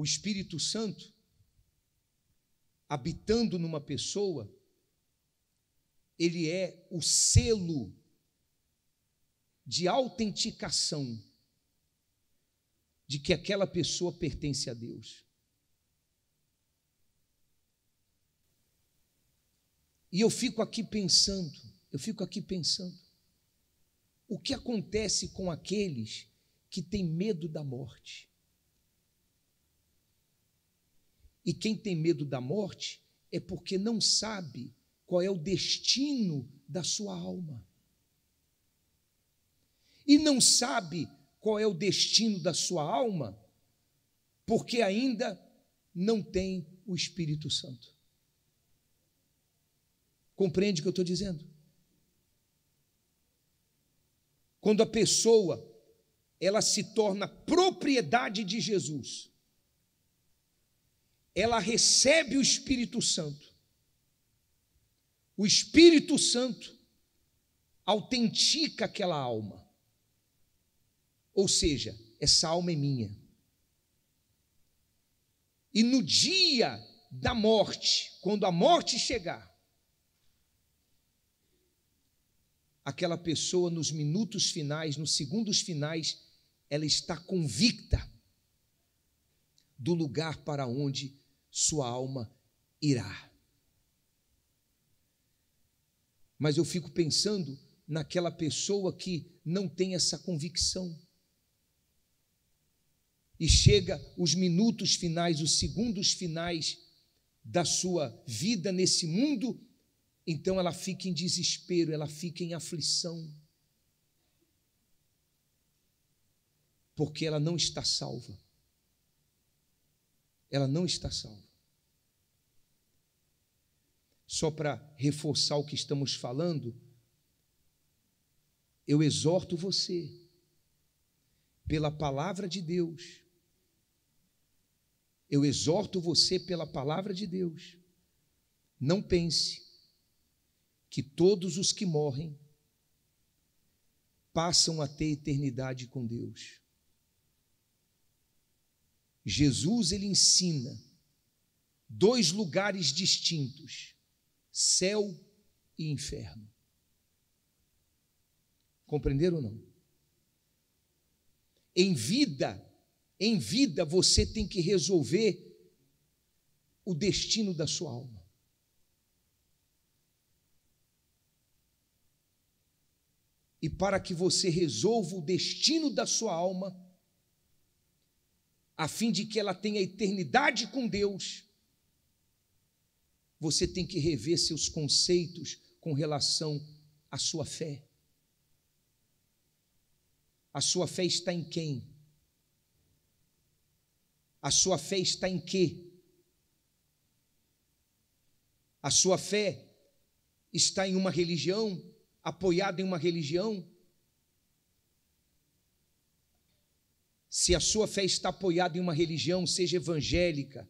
o Espírito Santo habitando numa pessoa, ele é o selo de autenticação de que aquela pessoa pertence a Deus. E eu fico aqui pensando, eu fico aqui pensando, o que acontece com aqueles que têm medo da morte? E quem tem medo da morte é porque não sabe qual é o destino da sua alma. E não sabe qual é o destino da sua alma porque ainda não tem o Espírito Santo. Compreende o que eu estou dizendo? Quando a pessoa ela se torna propriedade de Jesus, ela recebe o Espírito Santo. O Espírito Santo autentica aquela alma. Ou seja, essa alma é minha. E no dia da morte, quando a morte chegar, aquela pessoa nos minutos finais, nos segundos finais, ela está convicta do lugar para onde sua alma irá. Mas eu fico pensando naquela pessoa que não tem essa convicção. E chega os minutos finais, os segundos finais da sua vida nesse mundo, então ela fica em desespero, ela fica em aflição. Porque ela não está salva ela não está salva. Só para reforçar o que estamos falando, eu exorto você, pela palavra de Deus, eu exorto você pela palavra de Deus, não pense que todos os que morrem passam a ter eternidade com Deus. Jesus ele ensina dois lugares distintos, céu e inferno. Compreenderam ou não? Em vida, em vida você tem que resolver o destino da sua alma. E para que você resolva o destino da sua alma, a fim de que ela tenha eternidade com Deus, você tem que rever seus conceitos com relação à sua fé. A sua fé está em quem? A sua fé está em quê? A sua fé está em uma religião, apoiada em uma religião? se a sua fé está apoiada em uma religião, seja evangélica,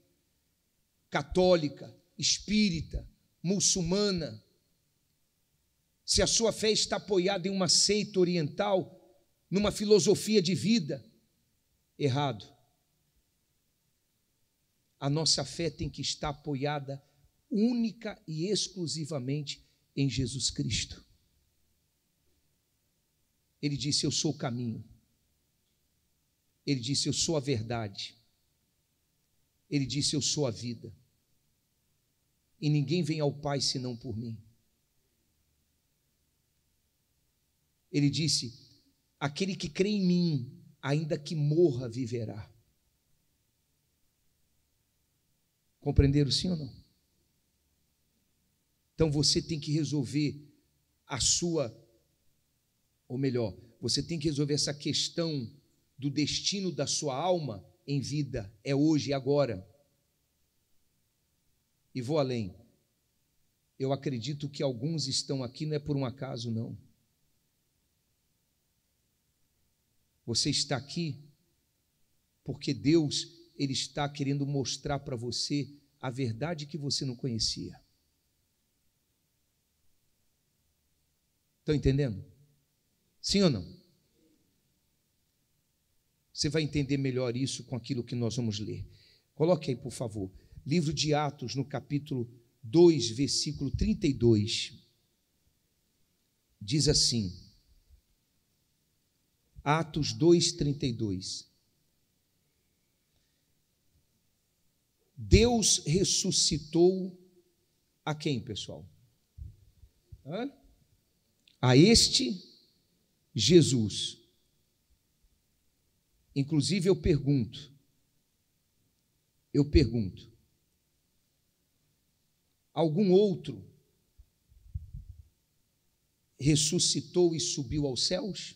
católica, espírita, muçulmana, se a sua fé está apoiada em uma seita oriental, numa filosofia de vida, errado. A nossa fé tem que estar apoiada única e exclusivamente em Jesus Cristo. Ele disse: Eu sou o caminho, ele disse: Eu sou a verdade. Ele disse: Eu sou a vida. E ninguém vem ao Pai senão por mim. Ele disse: Aquele que crê em mim, ainda que morra, viverá. Compreenderam sim ou não? Então você tem que resolver a sua, ou melhor, você tem que resolver essa questão do destino da sua alma em vida é hoje e agora. E vou além. Eu acredito que alguns estão aqui não é por um acaso, não. Você está aqui porque Deus ele está querendo mostrar para você a verdade que você não conhecia. Estão entendendo? Sim ou não? Você vai entender melhor isso com aquilo que nós vamos ler. Coloque aí, por favor, livro de Atos, no capítulo 2, versículo 32. Diz assim: Atos 2, 32. Deus ressuscitou a quem, pessoal? Hã? A este Jesus Inclusive, eu pergunto, eu pergunto, algum outro ressuscitou e subiu aos céus?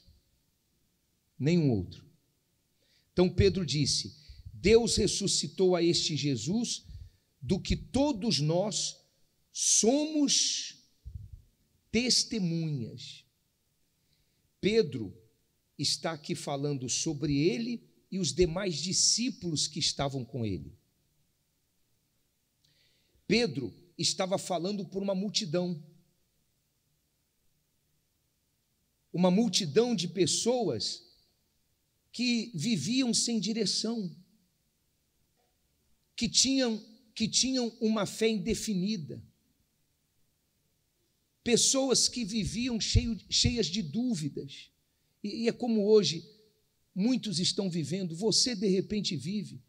Nenhum outro. Então Pedro disse: Deus ressuscitou a este Jesus, do que todos nós somos testemunhas. Pedro está aqui falando sobre ele e os demais discípulos que estavam com ele. Pedro estava falando por uma multidão. Uma multidão de pessoas que viviam sem direção, que tinham, que tinham uma fé indefinida, pessoas que viviam cheio, cheias de dúvidas e, é como hoje muitos estão vivendo, você de repente vive.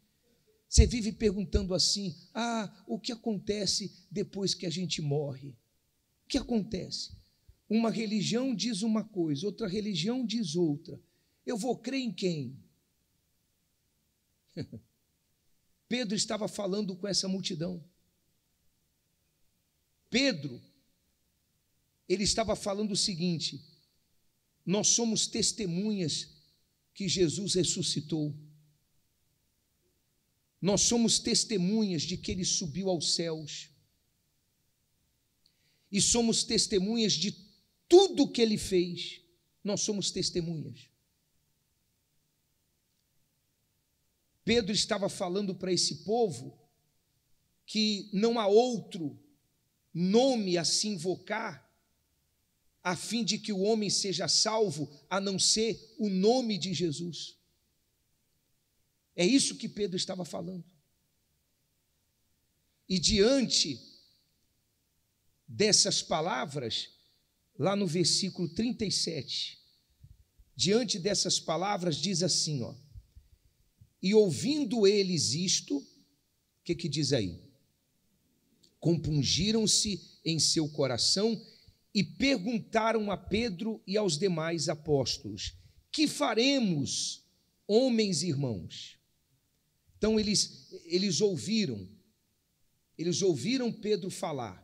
Você vive perguntando assim: ah, o que acontece depois que a gente morre? O que acontece? Uma religião diz uma coisa, outra religião diz outra. Eu vou crer em quem? Pedro estava falando com essa multidão. Pedro, ele estava falando o seguinte: nós somos testemunhas que Jesus ressuscitou. Nós somos testemunhas de que ele subiu aos céus. E somos testemunhas de tudo que ele fez. Nós somos testemunhas. Pedro estava falando para esse povo que não há outro nome a se invocar a fim de que o homem seja salvo, a não ser o nome de Jesus. É isso que Pedro estava falando. E diante dessas palavras, lá no versículo 37, diante dessas palavras, diz assim: ó, E ouvindo eles isto, o que, que diz aí? Compungiram-se em seu coração e perguntaram a Pedro e aos demais apóstolos: Que faremos, homens e irmãos? Então eles, eles ouviram, eles ouviram Pedro falar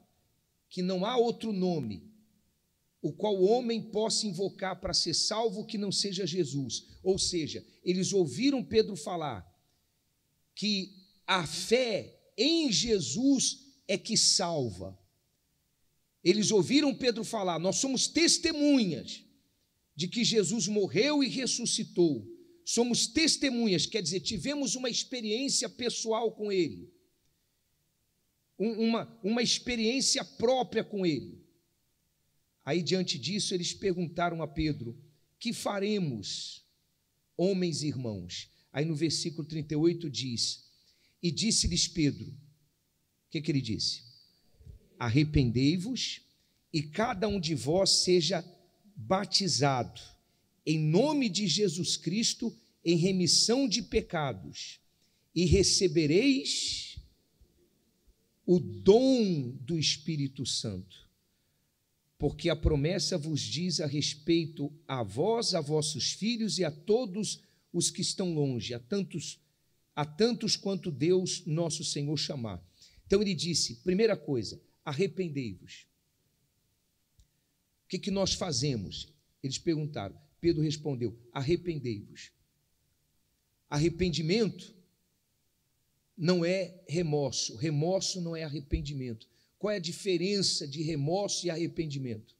que não há outro nome o qual o homem possa invocar para ser salvo que não seja Jesus. Ou seja, eles ouviram Pedro falar que a fé em Jesus é que salva. Eles ouviram Pedro falar: Nós somos testemunhas de que Jesus morreu e ressuscitou. Somos testemunhas, quer dizer, tivemos uma experiência pessoal com Ele, uma, uma experiência própria com Ele. Aí, diante disso, eles perguntaram a Pedro: Que faremos, homens e irmãos? Aí, no versículo 38 diz: E disse-lhes Pedro, o que, que ele disse? arrependei-vos e cada um de vós seja batizado em nome de Jesus Cristo em remissão de pecados e recebereis o dom do Espírito Santo. Porque a promessa vos diz a respeito a vós, a vossos filhos e a todos os que estão longe, a tantos a tantos quanto Deus, nosso Senhor, chamar. Então ele disse, primeira coisa, arrependei-vos. O que, que nós fazemos? Eles perguntaram. Pedro respondeu: arrependei-vos. Arrependimento não é remorso, remorso não é arrependimento. Qual é a diferença de remorso e arrependimento?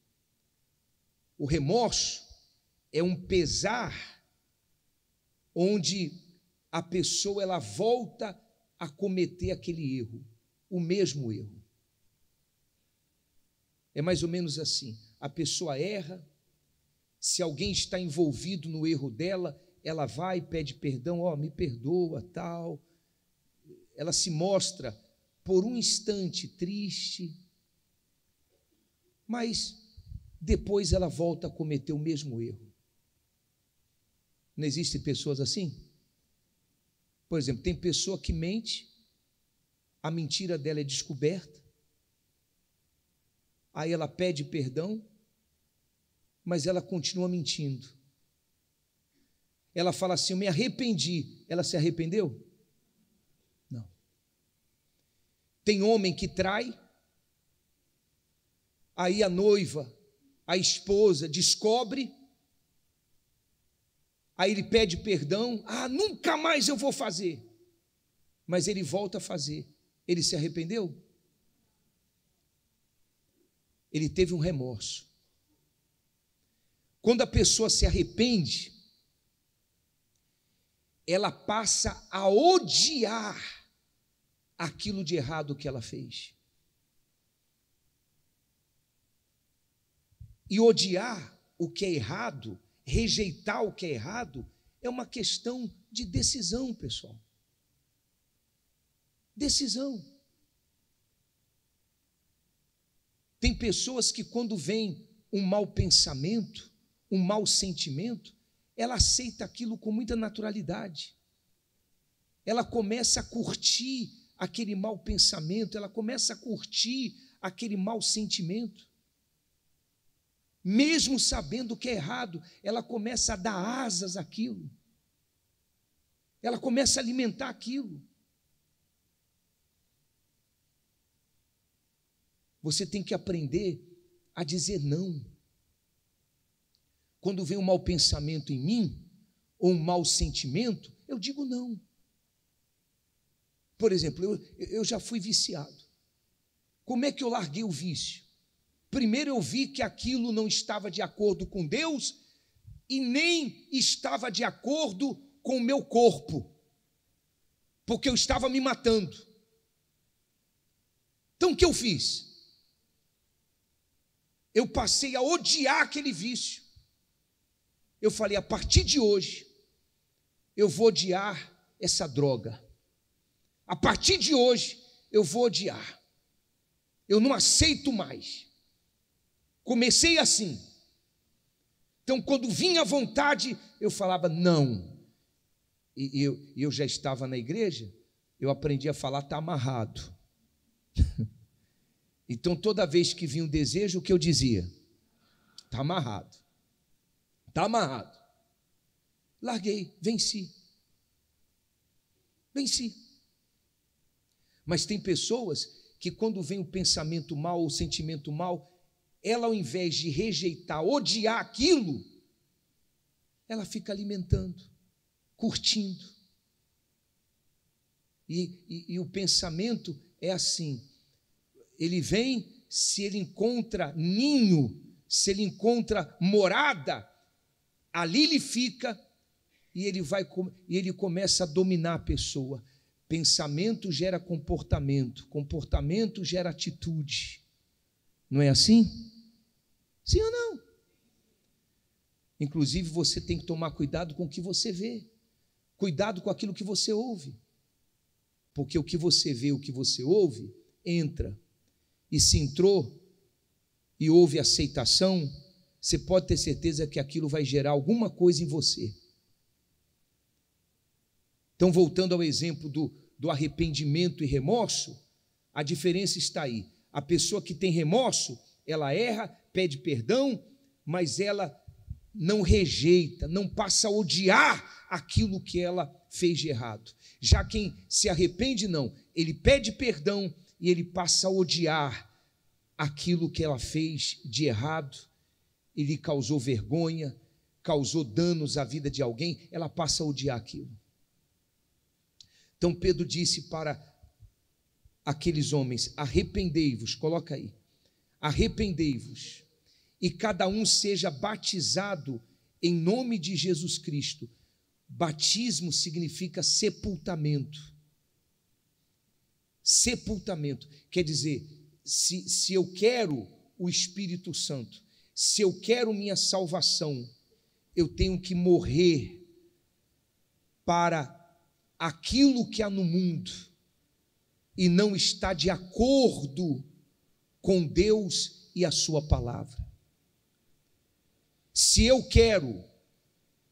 O remorso é um pesar onde a pessoa ela volta a cometer aquele erro, o mesmo erro. É mais ou menos assim: a pessoa erra, se alguém está envolvido no erro dela, ela vai e pede perdão, ó, oh, me perdoa, tal. Ela se mostra por um instante triste, mas depois ela volta a cometer o mesmo erro. Não existem pessoas assim? Por exemplo, tem pessoa que mente, a mentira dela é descoberta, Aí ela pede perdão, mas ela continua mentindo. Ela fala assim: Eu me arrependi. Ela se arrependeu? Não. Tem homem que trai, aí a noiva, a esposa, descobre, aí ele pede perdão: Ah, nunca mais eu vou fazer. Mas ele volta a fazer. Ele se arrependeu? ele teve um remorso. Quando a pessoa se arrepende, ela passa a odiar aquilo de errado que ela fez. E odiar o que é errado, rejeitar o que é errado, é uma questão de decisão, pessoal. Decisão. Tem pessoas que, quando vem um mau pensamento, um mau sentimento, ela aceita aquilo com muita naturalidade. Ela começa a curtir aquele mau pensamento, ela começa a curtir aquele mau sentimento. Mesmo sabendo que é errado, ela começa a dar asas àquilo. Ela começa a alimentar aquilo. Você tem que aprender a dizer não. Quando vem um mau pensamento em mim, ou um mau sentimento, eu digo não. Por exemplo, eu, eu já fui viciado. Como é que eu larguei o vício? Primeiro eu vi que aquilo não estava de acordo com Deus e nem estava de acordo com o meu corpo, porque eu estava me matando. Então o que eu fiz? eu passei a odiar aquele vício. Eu falei: a partir de hoje, eu vou odiar essa droga. A partir de hoje, eu vou odiar. Eu não aceito mais. Comecei assim. Então, quando vinha a vontade, eu falava não. E eu, eu já estava na igreja, eu aprendi a falar, está amarrado. Então, toda vez que vinha um desejo, o que eu dizia? Está amarrado. Está amarrado. Larguei, venci. Venci. Mas tem pessoas que, quando vem o pensamento mal ou o sentimento mal, ela, ao invés de rejeitar, odiar aquilo, ela fica alimentando, curtindo. E, e, e o pensamento é assim: ele vem se ele encontra ninho, se ele encontra morada, ali ele fica e ele vai e ele começa a dominar a pessoa. Pensamento gera comportamento, comportamento gera atitude. Não é assim? Sim ou não? Inclusive você tem que tomar cuidado com o que você vê. Cuidado com aquilo que você ouve. Porque o que você vê, o que você ouve, entra e se entrou e houve aceitação, você pode ter certeza que aquilo vai gerar alguma coisa em você. Então, voltando ao exemplo do, do arrependimento e remorso, a diferença está aí. A pessoa que tem remorso, ela erra, pede perdão, mas ela não rejeita, não passa a odiar aquilo que ela fez de errado. Já quem se arrepende, não, ele pede perdão, e ele passa a odiar aquilo que ela fez de errado, ele causou vergonha, causou danos à vida de alguém, ela passa a odiar aquilo. Então Pedro disse para aqueles homens: arrependei-vos, coloca aí, arrependei-vos, e cada um seja batizado em nome de Jesus Cristo. Batismo significa sepultamento. Sepultamento. Quer dizer, se, se eu quero o Espírito Santo, se eu quero minha salvação, eu tenho que morrer para aquilo que há no mundo e não está de acordo com Deus e a Sua palavra. Se eu quero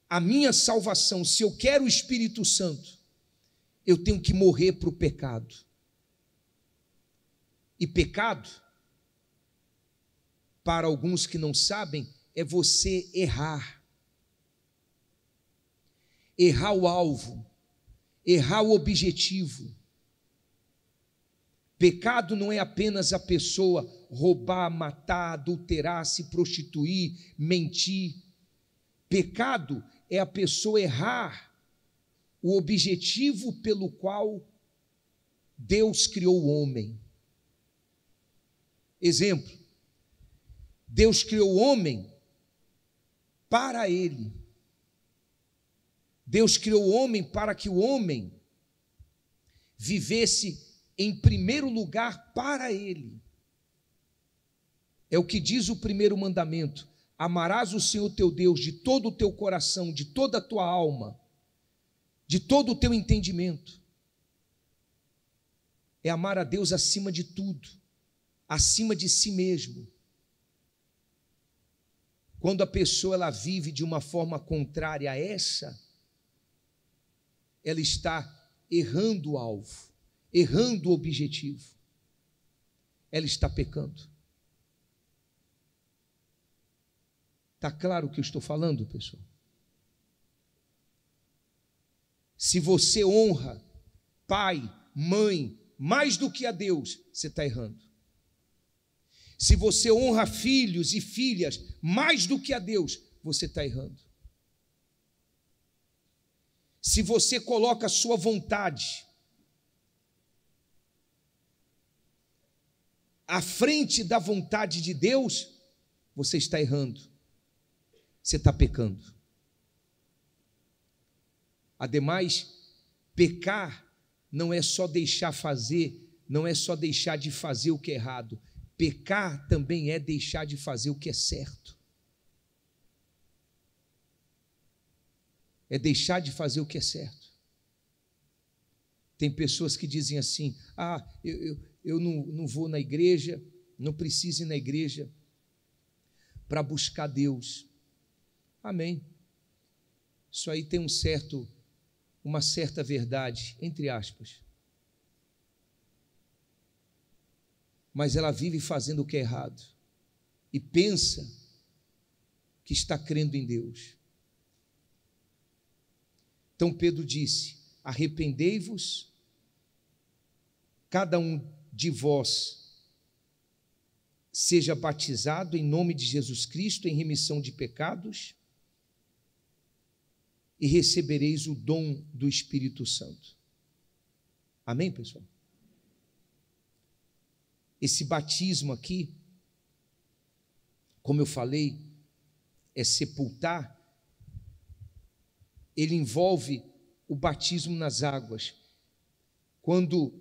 a minha salvação, se eu quero o Espírito Santo, eu tenho que morrer para o pecado e pecado, para alguns que não sabem, é você errar. Errar o alvo, errar o objetivo. Pecado não é apenas a pessoa roubar, matar, adulterar, se prostituir, mentir. Pecado é a pessoa errar o objetivo pelo qual Deus criou o homem. Exemplo: Deus criou o homem para ele. Deus criou o homem para que o homem vivesse em primeiro lugar para ele. É o que diz o primeiro mandamento: amarás o Senhor teu Deus de todo o teu coração, de toda a tua alma, de todo o teu entendimento. É amar a Deus acima de tudo acima de si mesmo. Quando a pessoa ela vive de uma forma contrária a essa, ela está errando o alvo, errando o objetivo. Ela está pecando. Está claro o que eu estou falando, pessoal? Se você honra pai, mãe, mais do que a Deus, você está errando se você honra filhos e filhas mais do que a Deus, você está errando. Se você coloca a sua vontade à frente da vontade de Deus, você está errando. Você está pecando. Ademais, pecar não é só deixar fazer, não é só deixar de fazer o que é errado Pecar também é deixar de fazer o que é certo. É deixar de fazer o que é certo. Tem pessoas que dizem assim: ah, eu, eu, eu não, não vou na igreja, não preciso ir na igreja para buscar Deus. Amém. Isso aí tem um certo, uma certa verdade, entre aspas. mas ela vive fazendo o que é errado e pensa que está crendo em Deus. Então Pedro disse: Arrependei-vos, cada um de vós seja batizado em nome de Jesus Cristo em remissão de pecados e recebereis o dom do Espírito Santo. Amém, pessoal? Esse batismo aqui, como eu falei, é sepultar, ele envolve o batismo nas águas. Quando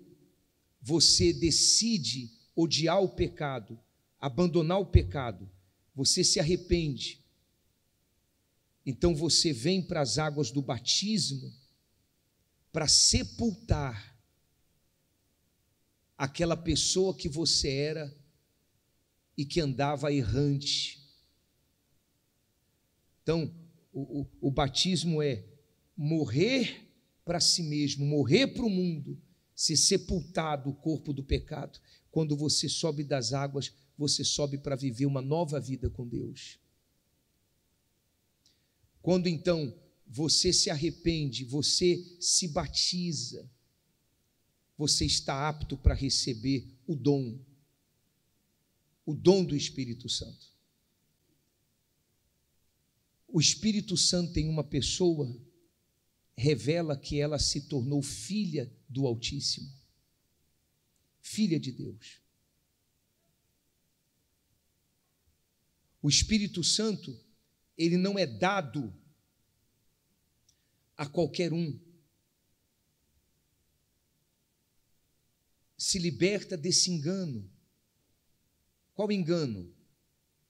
você decide odiar o pecado, abandonar o pecado, você se arrepende. Então você vem para as águas do batismo para sepultar aquela pessoa que você era e que andava errante. Então, o, o, o batismo é morrer para si mesmo, morrer para o mundo, ser sepultado o corpo do pecado. Quando você sobe das águas, você sobe para viver uma nova vida com Deus. Quando então você se arrepende, você se batiza, você está apto para receber o dom, o dom do Espírito Santo. O Espírito Santo em uma pessoa revela que ela se tornou filha do Altíssimo, filha de Deus. O Espírito Santo, ele não é dado a qualquer um se liberta desse engano. Qual engano?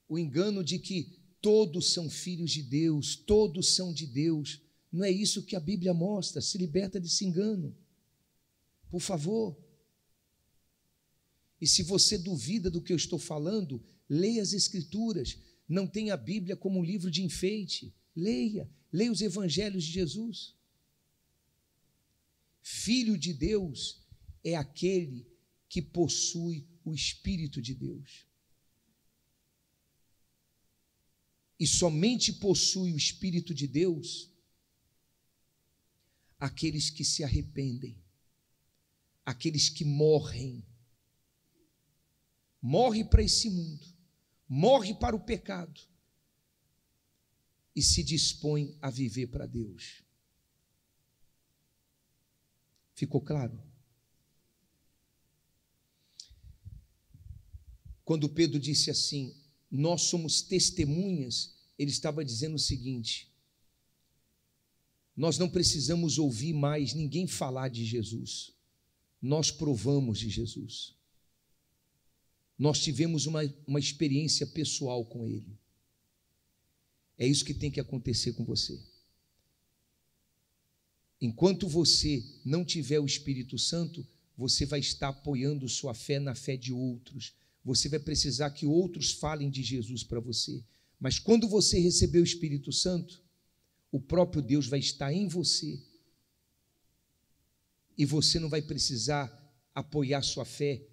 O engano de que todos são filhos de Deus, todos são de Deus. Não é isso que a Bíblia mostra, se liberta desse engano. Por favor. E se você duvida do que eu estou falando, leia as Escrituras. Não tenha a Bíblia como um livro de enfeite. Leia, leia os Evangelhos de Jesus. Filho de Deus é aquele que possui o Espírito de Deus. E somente possui o Espírito de Deus aqueles que se arrependem, aqueles que morrem. Morre para esse mundo, morre para o pecado e se dispõe a viver para Deus. Ficou claro? Quando Pedro disse assim: Nós somos testemunhas, ele estava dizendo o seguinte: Nós não precisamos ouvir mais ninguém falar de Jesus. Nós provamos de Jesus. Nós tivemos uma, uma experiência pessoal com ele. É isso que tem que acontecer com você. Enquanto você não tiver o Espírito Santo, você vai estar apoiando sua fé na fé de outros, você vai precisar que outros falem de Jesus para você. Mas quando você receber o Espírito Santo, o próprio Deus vai estar em você. E você não vai precisar apoiar sua fé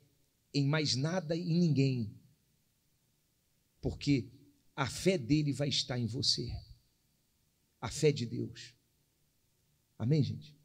em mais nada e ninguém. Porque a fé dele vai estar em você. A fé de Deus. Amém, gente?